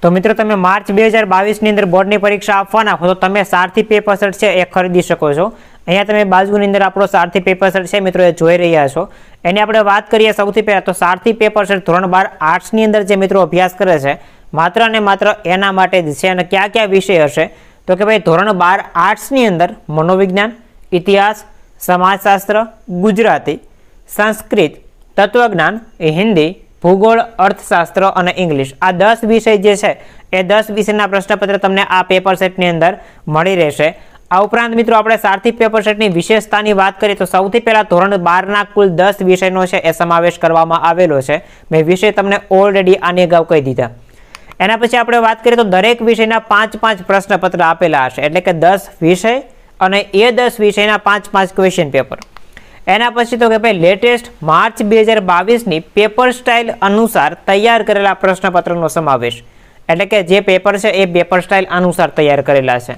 તો મિત્રો તમે માર્ચ બે હજાર બાવીસની અંદર બોર્ડની પરીક્ષા આપવાના હો તો તમે સારથી પેપર સેટ છે એ ખરીદી શકો છો અહીંયા તમે બાજુની અંદર આપણો સારથી પેપર સેટ છે મિત્રો એ જોઈ રહ્યા છો એની આપણે વાત કરીએ સૌથી પહેલાં તો સારથી પેપર સેટ ધોરણ બાર આર્ટ્સની અંદર જે મિત્રો અભ્યાસ કરે છે માત્ર અને માત્ર એના માટે જ છે અને કયા કયા વિષય હશે તો કે ભાઈ ધોરણ બાર આર્ટ્સની અંદર મનોવિજ્ઞાન ઇતિહાસ સમાજશાસ્ત્ર ગુજરાતી સંસ્કૃત તત્વજ્ઞાન હિન્દી ભૂગોળ અર્થશાસ્ત્ર અને ઇંગ્લિશ આ દસ વિષય જે છે એ દસ વિષયના પ્રશ્નપત્ર તમને આ પેપર સેટની અંદર મળી રહેશે આ ઉપરાંત મિત્રો આપણે સારથી પેપર સેટની વિશેષતાની વાત કરીએ તો સૌથી પહેલાં ધોરણ બારના કુલ દસ વિષયનો છે એ સમાવેશ કરવામાં આવેલો છે મેં વિષય તમને ઓલરેડી આની અગાઉ કહી દીધા એના પછી આપણે વાત કરીએ તો દરેક વિષયના પાંચ પાંચ પ્રશ્નપત્ર આપેલા હશે એટલે કે દસ વિષય અને એ દસ વિષયના પાંચ પાંચ ક્વેશ્ચન પેપર એના પછી તો કે ભાઈ લેટેસ્ટ માર્ચ બે હજાર બાવીસની પેપર સ્ટાઇલ અનુસાર તૈયાર કરેલા પ્રશ્નપત્રનો સમાવેશ એટલે કે જે પેપર છે એ પેપર સ્ટાઇલ અનુસાર તૈયાર કરેલા છે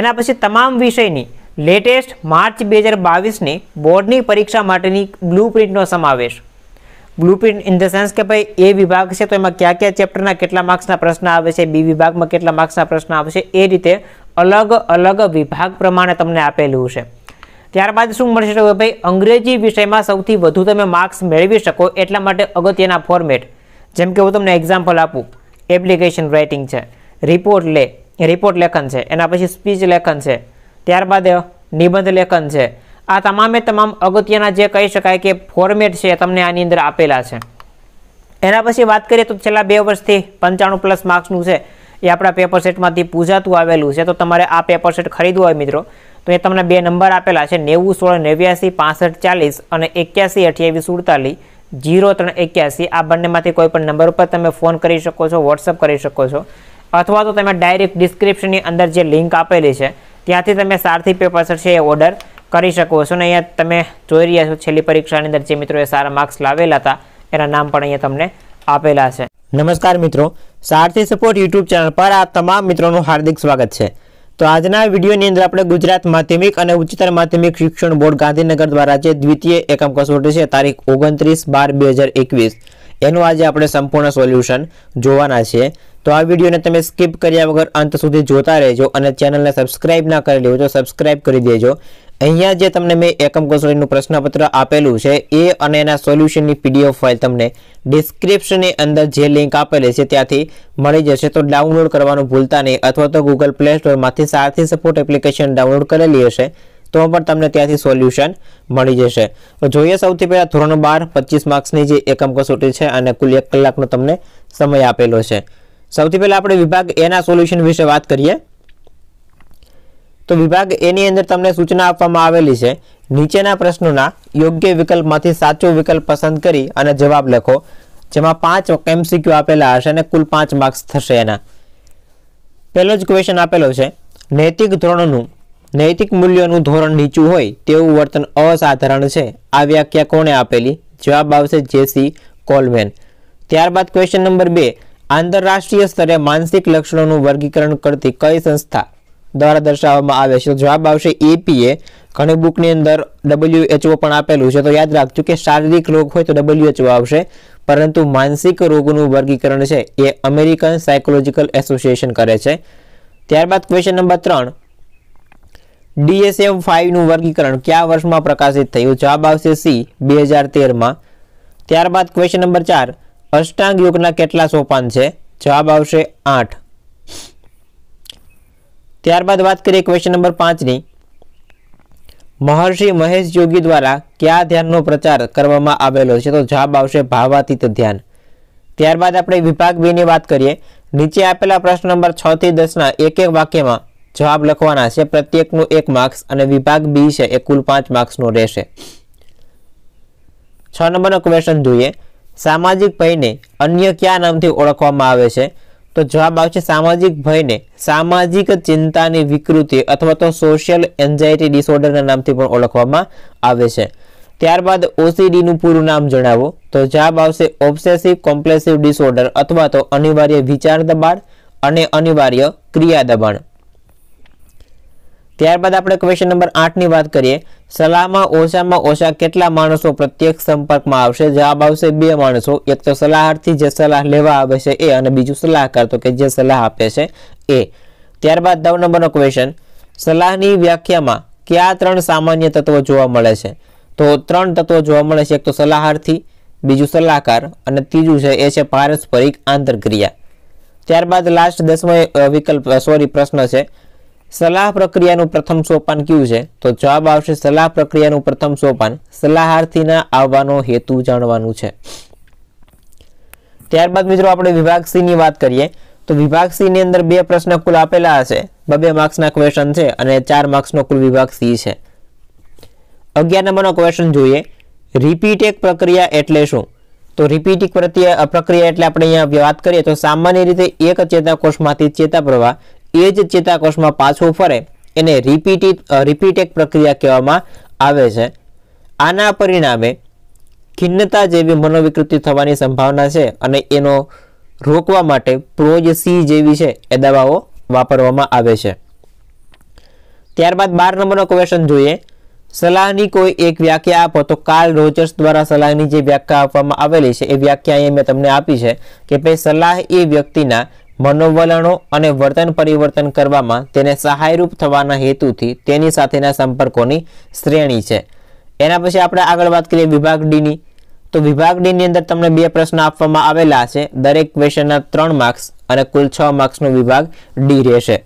એના પછી તમામ વિષયની લેટેસ્ટ માર્ચ બે હજાર બાવીસની બોર્ડની પરીક્ષા માટેની બ્લુ પ્રિન્ટનો સમાવેશ blueprint in the sense કે ભાઈ એ વિભાગ છે તો એમાં કયા કયા ચેપ્ટરના કેટલા માર્ક્સના પ્રશ્ન આવે છે બી વિભાગમાં કેટલા માર્ક્સના પ્રશ્ન આવે છે એ રીતે અલગ અલગ વિભાગ પ્રમાણે તમને આપેલું છે ત્યારબાદ શું મળશે તો ભાઈ અંગ્રેજી વિષયમાં સૌથી વધુ તમે માર્ક્સ મેળવી શકો એટલા માટે અગત્યના ફોર્મેટ જેમ કે હું તમને એક્ઝામ્પલ આપું એપ્લિકેશન રાઇટિંગ છે રિપોર્ટ લે રિપોર્ટ લેખન છે એના પછી સ્પીચ લેખન છે ત્યારબાદ નિબંધ લેખન છે આ તમામે તમામ અગત્યના જે કહી શકાય કે ફોર્મેટ છે તમને આની અંદર આપેલા છે એના પછી વાત કરીએ તો છેલ્લા બે વર્ષથી પંચાણું પ્લસ માર્ક્સનું છે એ આપણા પેપર સેટમાંથી પૂજાતું આવેલું છે તો તમારે આ પેપર સેટ ખરીદવું હોય મિત્રો તો એ તમને બે નંબર આપેલા છે નેવું સોળ નેવ્યાસી પાસઠ ચાલીસ અને એક્યાસી અઠ્યાવીસ સુડતાલીસ જીરો ત્રણ એક્યાસી આ બંનેમાંથી કોઈ પણ નંબર ઉપર તમે ફોન કરી શકો છો વોટ્સઅપ કરી શકો છો અથવા તો તમે ડાયરેક્ટ ડિસ્ક્રિપ્શનની અંદર જે લિંક આપેલી છે ત્યાંથી તમે સારથી પેપર છે એ ઓર્ડર કરી શકો છો અને અહીંયા તમે જોઈ રહ્યા છો છેલ્લી પરીક્ષાની અંદર જે મિત્રોએ સારા માર્ક્સ લાવેલા હતા એના નામ પણ અહીંયા તમને આપેલા છે નમસ્કાર મિત્રો સારથી સપોર્ટ યુટ્યુબ ચેનલ પર આ તમામ મિત્રોનું હાર્દિક સ્વાગત છે તો આજના વિડીયોની અંદર આપણે ગુજરાત માધ્યમિક અને ઉચ્ચતર માધ્યમિક શિક્ષણ બોર્ડ ગાંધીનગર દ્વારા જે દ્વિતીય એકમ કસોટી છે તારીખ ઓગણત્રીસ બાર બે હજાર એકવીસ એનું આજે આપણે સંપૂર્ણ સોલ્યુશન જોવાના છે તો આ વિડીયોને તમે સ્કીપ કર્યા વગર અંત સુધી જોતા રહેજો અને ચેનલને સબસ્ક્રાઇબ ના કરી હોય તો સબસ્ક્રાઇબ કરી દેજો અહીંયા જે તમને મેં એકમ કસોટીનું પ્રશ્નપત્ર આપેલું છે એ અને એના સોલ્યુશનની પીડીએફ ફાઇલ તમને ડિસ્ક્રિપ્શનની અંદર જે લિંક આપેલી છે ત્યાંથી મળી જશે તો ડાઉનલોડ કરવાનું ભૂલતા નહીં અથવા તો ગૂગલ પ્લે સ્ટોરમાંથી સારથી સપોર્ટ એપ્લિકેશન ડાઉનલોડ કરેલી હશે તો પણ તમને ત્યાંથી સોલ્યુશન મળી જશે તો જોઈએ સૌથી પહેલાં ધોરણ બાર પચીસ માર્ક્સની જે એકમ કસોટી છે અને કુલ એક કલાકનો તમને સમય આપેલો છે સૌથી પહેલાં આપણે વિભાગ એના સોલ્યુશન વિશે વાત કરીએ તો વિભાગ એની અંદર તમને સૂચના આપવામાં આવેલી છે નીચેના પ્રશ્નોના યોગ્ય વિકલ્પમાંથી સાચો વિકલ્પ પસંદ કરી અને જવાબ લખો જેમાં પાંચ એમસીક્યુ આપેલા હશે અને કુલ પાંચ માર્ક્સ થશે એના પહેલો જ ક્વેશ્ચન આપેલો છે નૈતિક ધોરણનું નૈતિક મૂલ્યોનું ધોરણ નીચું હોય તેવું વર્તન અસાધારણ છે આ વ્યાખ્યા કોણે આપેલી જવાબ આવશે જેસી કોલમેન ત્યારબાદ ક્વેશ્ચન નંબર બે આંતરરાષ્ટ્રીય સ્તરે માનસિક લક્ષણોનું વર્ગીકરણ કરતી કઈ સંસ્થા દ્વારા દર્શાવવામાં આવે છે તો જવાબ આવશે એપીએ ઘણી બુકની અંદર ડબલ્યુ એચઓ પણ આપેલું છે તો યાદ રાખજો કે શારીરિક રોગ હોય તો ડબલ્યુ ડબલ્યુએચઓ આવશે પરંતુ માનસિક રોગનું વર્ગીકરણ છે એ અમેરિકન સાયકોલોજીકલ એસોસિએશન કરે છે ત્યારબાદ ક્વેશ્ચન નંબર ત્રણ ડીએસએમ ફાઇવનું વર્ગીકરણ કયા વર્ષમાં પ્રકાશિત થયું જવાબ આવશે સી બે હજાર તેરમાં ત્યારબાદ ક્વેશ્ચન નંબર ચાર અષ્ટાંગ યુગના કેટલા સોપાન છે જવાબ આવશે આઠ ત્યારબાદ વાત કરીએ ક્વેશ્ચન નંબર પાંચની મહર્ષિ મહેશ યોગી દ્વારા કયા ધ્યાનનો પ્રચાર કરવામાં આવેલો છે તો જવાબ આવશે ભાવાતીત ધ્યાન ત્યારબાદ આપણે વિભાગ બીની વાત કરીએ નીચે આપેલા પ્રશ્ન નંબર છ થી દસના એક એક વાક્યમાં જવાબ લખવાના છે પ્રત્યેકનું એક માર્ક્સ અને વિભાગ બી છે એ કુલ પાંચ માર્ક્સનો રહેશે છ નંબરનો ક્વેશ્ચન જોઈએ સામાજિક ભયને અન્ય કયા નામથી ઓળખવામાં આવે છે તો જવાબ આવશે સામાજિક ભયને સામાજિક ચિંતાની વિકૃતિ અથવા તો સોશિયલ એન્ઝાયટી ડિસઓર્ડરના નામથી પણ ઓળખવામાં આવે છે ત્યારબાદ ઓસીડીનું પૂરું નામ જણાવો તો જવાબ આવશે ઓબ્સેસિવ કોમ્પલેસિવ ડિસઓર્ડર અથવા તો અનિવાર્ય વિચાર દબાણ અને અનિવાર્ય ક્રિયા દબાણ ત્યારબાદ આપણે ક્વેશ્ચન નંબર આઠની વાત કરીએ સલાહમાં ઓછામાં ઓછા કેટલા માણસો પ્રત્યક્ષ સંપર્કમાં આવશે જવાબ આવશે બે માણસો એક તો સલાહાર્થી જે સલાહ લેવા આવે છે એ અને બીજું સલાહકાર તો કે જે સલાહ આપે છે એ ત્યારબાદ નવ નંબરનો ક્વેશ્ચન સલાહની વ્યાખ્યામાં કયા ત્રણ સામાન્ય તત્વો જોવા મળે છે તો ત્રણ તત્વો જોવા મળે છે એક તો સલાહાર્થી બીજું સલાહકાર અને ત્રીજું છે એ છે પારસ્પરિક આંતરક્રિયા ત્યારબાદ લાસ્ટ દસમો વિકલ્પ સોરી પ્રશ્ન છે સલાહ પ્રક્રિયાનું પ્રથમ સોપાન કયું છે તો જવાબ આવશે સલાહ પ્રક્રિયાનું પ્રથમ સોપાન સલાહાર્થીના આવવાનો હેતુ જાણવાનું છે ત્યારબાદ મિત્રો આપણે વિભાગ સીની વાત કરીએ તો વિભાગ સી અંદર બે પ્રશ્ન કુલ આપેલા હશે બબે માર્ક્સના ક્વેશ્ચન છે અને ચાર માર્ક્સનો કુલ વિભાગ સી છે અગિયાર નંબરનો ક્વેશ્ચન જોઈએ રિપીટેક પ્રક્રિયા એટલે શું તો રિપીટિક પ્રક્રિયા એટલે આપણે અહીંયા વાત કરીએ તો સામાન્ય રીતે એક ચેતાકોષમાંથી ચેતા પ્રવાહ એ જ ચેતાકોષમાં પાછો ફરે એને રિપીટી રિપીટેક પ્રક્રિયા કહેવામાં આવે છે આના પરિણામે ખિન્નતા જેવી મનોવિકૃતિ થવાની સંભાવના છે અને એનો રોકવા માટે પ્રોજ સી જેવી છે એ દવાઓ વાપરવામાં આવે છે ત્યારબાદ બાર નંબરનો ક્વેશ્ચન જોઈએ સલાહની કોઈ એક વ્યાખ્યા આપો તો કાર્લ રોજર્સ દ્વારા સલાહની જે વ્યાખ્યા આપવામાં આવેલી છે એ વ્યાખ્યા અહીંયા મેં તમને આપી છે કે ભાઈ સલાહ એ વ્યક્તિના મનોવલણો અને વર્તન પરિવર્તન કરવામાં તેને સહાયરૂપ થવાના હેતુથી તેની સાથેના સંપર્કોની શ્રેણી છે એના પછી આપણે આગળ વાત કરીએ વિભાગ ડીની તો વિભાગ ડીની અંદર તમને બે પ્રશ્ન આપવામાં આવેલા છે દરેક ક્વેશ્ચનના ત્રણ માર્ક્સ અને કુલ છ માર્ક્સનો વિભાગ ડી રહેશે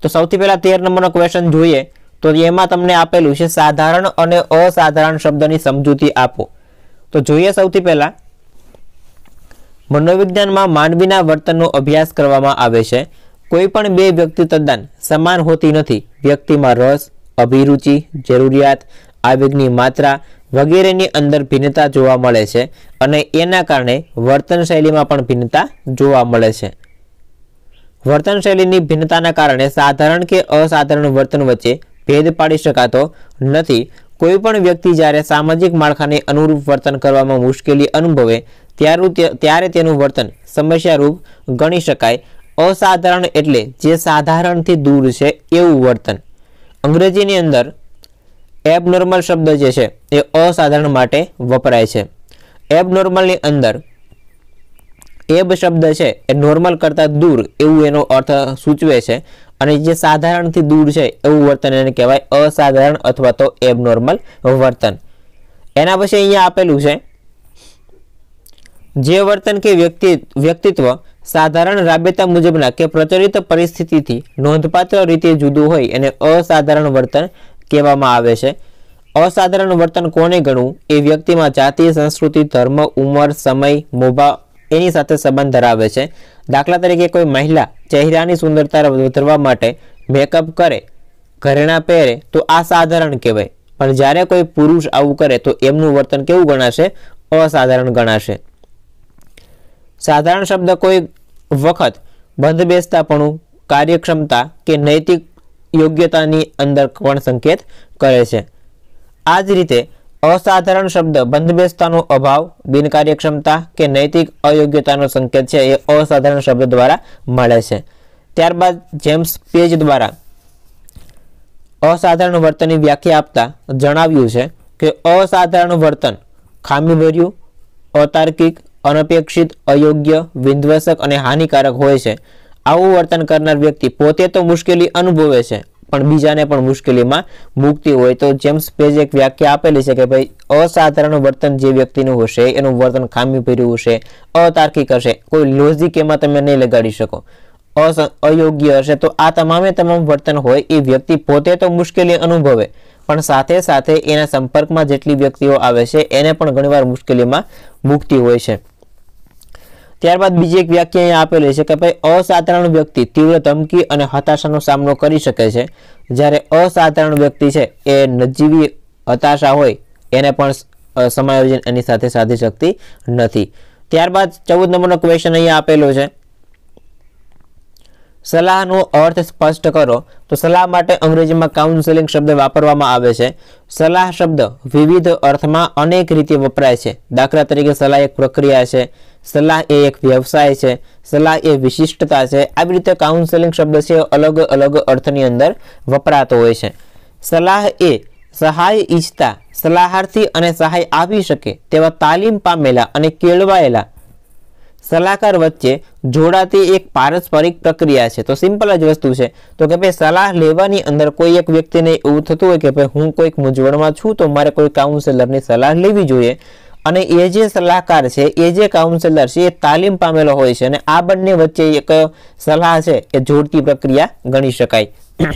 તો સૌથી પહેલાં તેર નંબરનો ક્વેશ્ચન જોઈએ તો એમાં તમને આપેલું છે સાધારણ અને અસાધારણ શબ્દની સમજૂતી આપો તો જોઈએ સૌથી પહેલાં મનોવિજ્ઞાનમાં માનવીના વર્તનનો અભ્યાસ કરવામાં આવે છે કોઈ પણ બે વ્યક્તિ તદ્દન સમાન હોતી નથી વ્યક્તિમાં રસ અભિરુચિ જરૂરિયાત આવેગની માત્રા વગેરેની અંદર ભિન્નતા જોવા મળે છે અને એના કારણે વર્તન શૈલીમાં પણ ભિન્નતા જોવા મળે છે વર્તન શૈલીની ભિન્નતાના કારણે સાધારણ કે અસાધારણ વર્તન વચ્ચે ભેદ પાડી શકાતો નથી કોઈપણ વ્યક્તિ જ્યારે સામાજિક માળખાને અનુરૂપ વર્તન કરવામાં મુશ્કેલી અનુભવે ત્યારું ત્યારે તેનું વર્તન સમસ્યારૂપ ગણી શકાય અસાધારણ એટલે જે સાધારણથી દૂર છે એવું વર્તન અંગ્રેજીની અંદર એબનોર્મલ શબ્દ જે છે એ અસાધારણ માટે વપરાય છે એબનોર્મલની અંદર એબ શબ્દ છે એ નોર્મલ કરતાં દૂર એવું એનો અર્થ સૂચવે છે અને જે સાધારણથી દૂર છે એવું વર્તન એને કહેવાય અસાધારણ અથવા તો એબનોર્મલ વર્તન એના પછી અહીંયા આપેલું છે જે વર્તન કે વ્યક્તિ વ્યક્તિત્વ સાધારણ રાબેતા મુજબના કે પ્રચલિત પરિસ્થિતિથી નોંધપાત્ર રીતે જુદું હોય એને અસાધારણ વર્તન કહેવામાં આવે છે અસાધારણ વર્તન કોને ગણવું એ વ્યક્તિમાં જાતિ સંસ્કૃતિ ધર્મ ઉંમર સમય મોભા એની સાથે સંબંધ ધરાવે છે દાખલા તરીકે કોઈ મહિલા ચહેરાની સુંદરતા વધારવા માટે મેકઅપ કરે ઘરેણાં પહેરે તો અસાધારણ કહેવાય પણ જ્યારે કોઈ પુરુષ આવું કરે તો એમનું વર્તન કેવું ગણાશે અસાધારણ ગણાશે સાધારણ શબ્દ કોઈ વખત બંધ બેસતાપણું કાર્યક્ષમતા કે નૈતિક યોગ્યતાની અંદર પણ સંકેત કરે છે આ જ રીતે અસાધારણ શબ્દ બંધબેસતાનો અભાવ બિનકાર્યક્ષમતા કે નૈતિક અયોગ્યતાનો સંકેત છે એ અસાધારણ શબ્દ દ્વારા મળે છે ત્યારબાદ જેમ્સ પેજ દ્વારા અસાધારણ વર્તનની વ્યાખ્યા આપતા જણાવ્યું છે કે અસાધારણ વર્તન ખામીભર્યું અતાર્કિક અનપેક્ષિત અયોગ્ય વિધ્વંસક અને હાનિકારક હોય છે આવું વર્તન કરનાર વ્યક્તિ પોતે તો મુશ્કેલી અનુભવે છે પણ બીજાને પણ મુશ્કેલીમાં મૂકતી હોય તો જેમ્સ પેજ એક વ્યાખ્યા આપેલી છે કે ભાઈ અસાધારણ વર્તન જે વ્યક્તિનું હશે એનું વર્તન ખામીભર્યું હશે અતાર્કિક હશે કોઈ લોજિક એમાં તમે નહીં લગાડી શકો અસ અયોગ્ય હશે તો આ તમામે તમામ વર્તન હોય એ વ્યક્તિ પોતે તો મુશ્કેલી અનુભવે પણ સાથે સાથે એના સંપર્કમાં જેટલી વ્યક્તિઓ આવે છે એને પણ ઘણીવાર મુશ્કેલીમાં મૂકતી હોય છે ત્યારબાદ બીજી એક વ્યાખ્યા અહીંયા આપેલી છે કે ભાઈ અસાધારણ વ્યક્તિ તીવ્ર ધમકી અને હતાશાનો સામનો કરી શકે છે જ્યારે અસાધારણ વ્યક્તિ છે એ નજીવી હતાશા હોય એને પણ સમાયોજન એની સાથે સાધી શકતી નથી ત્યારબાદ ચૌદ નંબરનો ક્વેશ્ચન અહીંયા આપેલો છે સલાહનો અર્થ સ્પષ્ટ કરો તો સલાહ માટે અંગ્રેજીમાં કાઉન્સેલિંગ શબ્દ વાપરવામાં આવે છે સલાહ શબ્દ વિવિધ અર્થમાં અનેક રીતે વપરાય છે દાખલા તરીકે સલાહ એક પ્રક્રિયા છે સલાહ એ એક વ્યવસાય છે સલાહ એ વિશિષ્ટતા છે આવી રીતે કાઉન્સેલિંગ શબ્દ છે અલગ અલગ અર્થની અંદર વપરાતો હોય છે સલાહ એ સહાય ઈચ્છતા સલાહાર્થી અને સહાય આપી શકે તેવા તાલીમ પામેલા અને કેળવાયેલા સલાહકાર વચ્ચે જોડાતી એક પારસ્પરિક પ્રક્રિયા છે તો સિમ્પલ જ વસ્તુ છે તો કે ભાઈ સલાહ લેવાની અંદર કોઈ એક વ્યક્તિને એવું થતું હોય કે ભાઈ હું કોઈક મૂંઝવણમાં છું તો મારે કોઈ કાઉન્સેલરની સલાહ લેવી જોઈએ અને એ જે સલાહકાર છે એ જે કાઉન્સેલર છે એ તાલીમ પામેલો હોય છે અને આ બંને વચ્ચે એક સલાહ છે એ જોડતી પ્રક્રિયા ગણી શકાય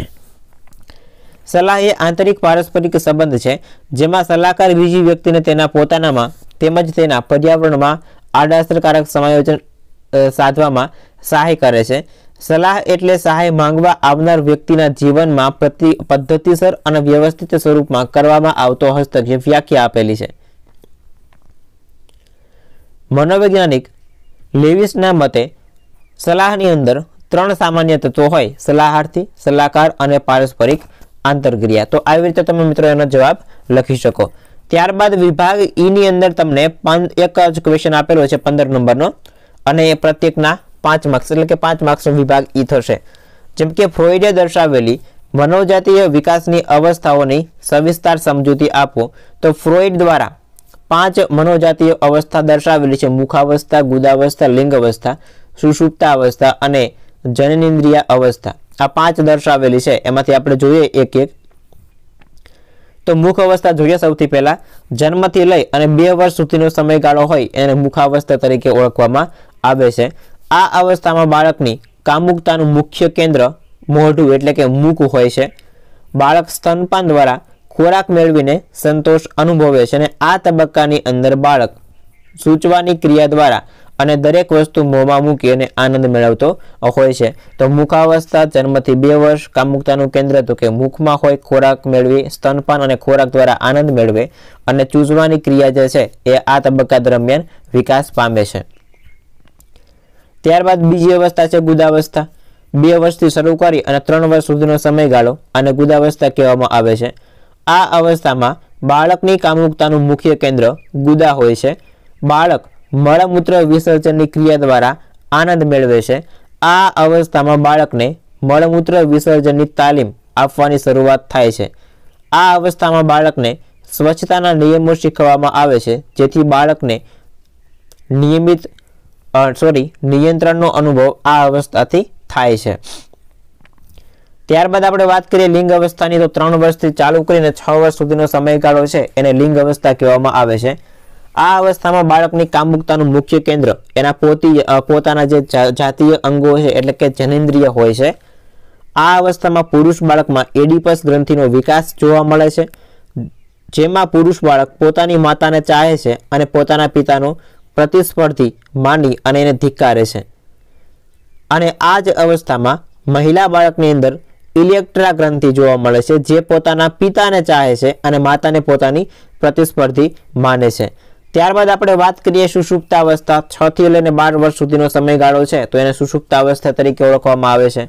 સલાહ એ આંતરિક પારસ્પરિક સંબંધ છે જેમાં સલાહકાર બીજી વ્યક્તિને તેના પોતાનામાં તેમજ તેના પર્યાવરણમાં આડઅસરકારક સમાયોજન સાધવામાં સહાય કરે છે સલાહ એટલે સહાય માંગવા આવનાર વ્યક્તિના જીવનમાં પ્રતિ પદ્ધતિસર અને વ્યવસ્થિત સ્વરૂપમાં કરવામાં આવતો હસ્તક્ષેપ વ્યાખ્યા આપેલી છે મનોવૈજ્ઞાનિક લેવિસના મતે સલાહની અંદર ત્રણ સામાન્ય તત્વો હોય સલાહાર્થી સલાહકાર અને પારસ્પરિક આંતરક્રિયા તો આવી રીતે તમે મિત્રો એનો જવાબ લખી શકો ત્યારબાદ વિભાગ ઈની e અંદર તમને એક જ ક્વેશ્ચન આપેલો છે પંદર નંબરનો અને એ પ્રત્યેકના પાંચ માર્ક્સ એટલે કે પાંચ માર્ક્સનો વિભાગ ઈ e થશે જેમ કે ફ્રોઈડે દર્શાવેલી મનોજાતીય વિકાસની અવસ્થાઓની સવિસ્તાર સમજૂતી આપો તો ફ્રોઈડ દ્વારા પાંચ મનોજાતીય અવસ્થા દર્શાવેલી છે મુખાવસ્થા ગુદાવસ્થા લિંગ અવસ્થા સુષુપ્તા અવસ્થા અને જનનેન્દ્રિય અવસ્થા આ પાંચ દર્શાવેલી છે એમાંથી આપણે જોઈએ એક એક તો મુખ અવસ્થા જોઈએ સૌથી પહેલા જન્મથી લઈ અને બે વર્ષ સુધીનો સમયગાળો હોય એને મુખાવસ્થા તરીકે ઓળખવામાં આવે છે આ અવસ્થામાં બાળકની કામુકતાનું મુખ્ય કેન્દ્ર મોઢું એટલે કે મુખ હોય છે બાળક સ્તનપાન દ્વારા ખોરાક મેળવીને સંતોષ અનુભવે છે અને આ તબક્કાની અંદર બાળક સૂચવાની ક્રિયા દ્વારા અને દરેક વસ્તુ મોંમાં મૂકી અને આનંદ મેળવતો હોય છે તો મુખાવસ્થા જન્મથી બે વર્ષ કામુકતાનું કેન્દ્ર તો કે મુખમાં હોય ખોરાક મેળવી સ્તનપાન અને ખોરાક દ્વારા આનંદ મેળવે અને ચૂસવાની ક્રિયા જે છે એ આ તબક્કા દરમિયાન વિકાસ પામે છે ત્યારબાદ બીજી અવસ્થા છે ગુદાવસ્થા બે વર્ષથી શરૂ કરી અને ત્રણ વર્ષ સુધીનો સમયગાળો અને ગુદાવસ્થા કહેવામાં આવે છે આ અવસ્થામાં બાળકની કામુકતાનું મુખ્ય કેન્દ્ર ગુદા હોય છે બાળક મળમૂત્ર વિસર્જનની ક્રિયા દ્વારા આનંદ મેળવે છે આ અવસ્થામાં બાળકને મળમૂત્ર વિસર્જનની તાલીમ આપવાની શરૂઆત થાય છે આ અવસ્થામાં બાળકને સ્વચ્છતાના નિયમો શીખવવામાં આવે છે જેથી બાળકને નિયમિત સોરી નિયંત્રણનો અનુભવ આ અવસ્થાથી થાય છે ત્યારબાદ આપણે વાત કરીએ લિંગ અવસ્થાની તો ત્રણ વર્ષથી ચાલુ કરીને છ વર્ષ સુધીનો સમયગાળો છે એને લિંગ અવસ્થા કહેવામાં આવે છે આ અવસ્થામાં બાળકની કામુકતાનું મુખ્ય કેન્દ્ર એના પોતી પોતાના જે જાતીય અંગો છે એટલે કે જનેન્દ્રિય હોય છે આ અવસ્થામાં પુરુષ બાળકમાં એડિપસ ગ્રંથિનો વિકાસ જોવા મળે છે જેમાં પુરુષ બાળક પોતાની માતાને ચાહે છે અને પોતાના પિતાનો પ્રતિસ્પર્ધી માની અને એને ધિક્કારે છે અને આ જ અવસ્થામાં મહિલા બાળકની અંદર ઇલેક્ટ્રા ગ્રંથિ જોવા મળે છે જે પોતાના પિતાને ચાહે છે અને માતાને પોતાની પ્રતિસ્પર્ધી માને છે ત્યારબાદ આપણે વાત કરીએ સુષુપ્તાવસ્થા છ થી લઈને બાર વર્ષ સુધીનો સમયગાળો છે તો એને સુષુપ્તાવસ્થા તરીકે ઓળખવામાં આવે છે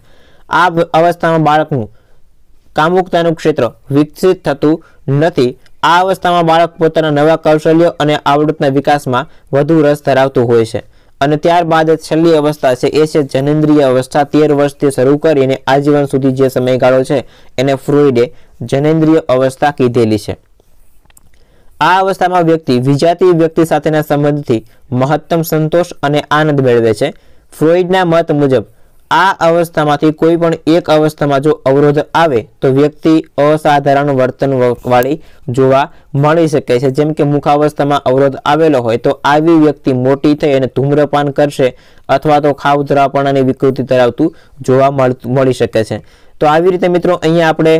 આ અવસ્થામાં બાળકનું કામુકતાનું ક્ષેત્ર વિકસિત થતું નથી આ અવસ્થામાં બાળક પોતાના નવા કૌશલ્યો અને આવડતના વિકાસમાં વધુ રસ ધરાવતું હોય છે અને ત્યારબાદ છેલ્લી અવસ્થા છે એ છે જનેન્દ્રિય અવસ્થા તેર વર્ષથી શરૂ કરીને આજીવન સુધી જે સમયગાળો છે એને ફ્રોઈડે જનેન્દ્રિય અવસ્થા કીધેલી છે આ અવસ્થામાં વ્યક્તિ વિજાતી વ્યક્તિ સાથેના સંબંધથી મહત્તમ સંતોષ અને આનંદ મેળવે છે ફ્રોઈડના મત મુજબ આ અવસ્થામાંથી કોઈ પણ એક અવસ્થામાં જો અવરોધ આવે તો વ્યક્તિ અસાધારણ વર્તન વાળી જોવા મળી શકે છે જેમ કે મુખાવસ્થામાં અવરોધ આવેલો હોય તો આવી વ્યક્તિ મોટી થઈ અને ધૂમ્રપાન કરશે અથવા તો ખાવ ખાવધરાપણાની વિકૃતિ ધરાવતું જોવા મળી શકે છે તો આવી રીતે મિત્રો અહીંયા આપણે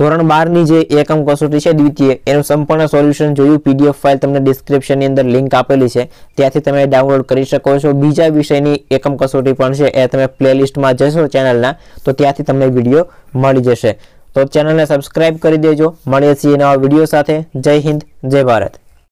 ધોરણ બારની જે એકમ કસોટી છે દ્વિતીય એનું સંપૂર્ણ સોલ્યુશન જોયું પીડીએફ ફાઇલ તમને ડિસ્ક્રિપ્શનની અંદર લિંક આપેલી છે ત્યાંથી તમે ડાઉનલોડ કરી શકો છો બીજા વિષયની એકમ કસોટી પણ છે એ તમે પ્લેલિસ્ટમાં જશો ચેનલના તો ત્યાંથી તમને વિડીયો મળી જશે તો ચેનલને સબસ્ક્રાઇબ કરી દેજો મળીએ છીએ નવા વિડીયો સાથે જય હિન્દ જય ભારત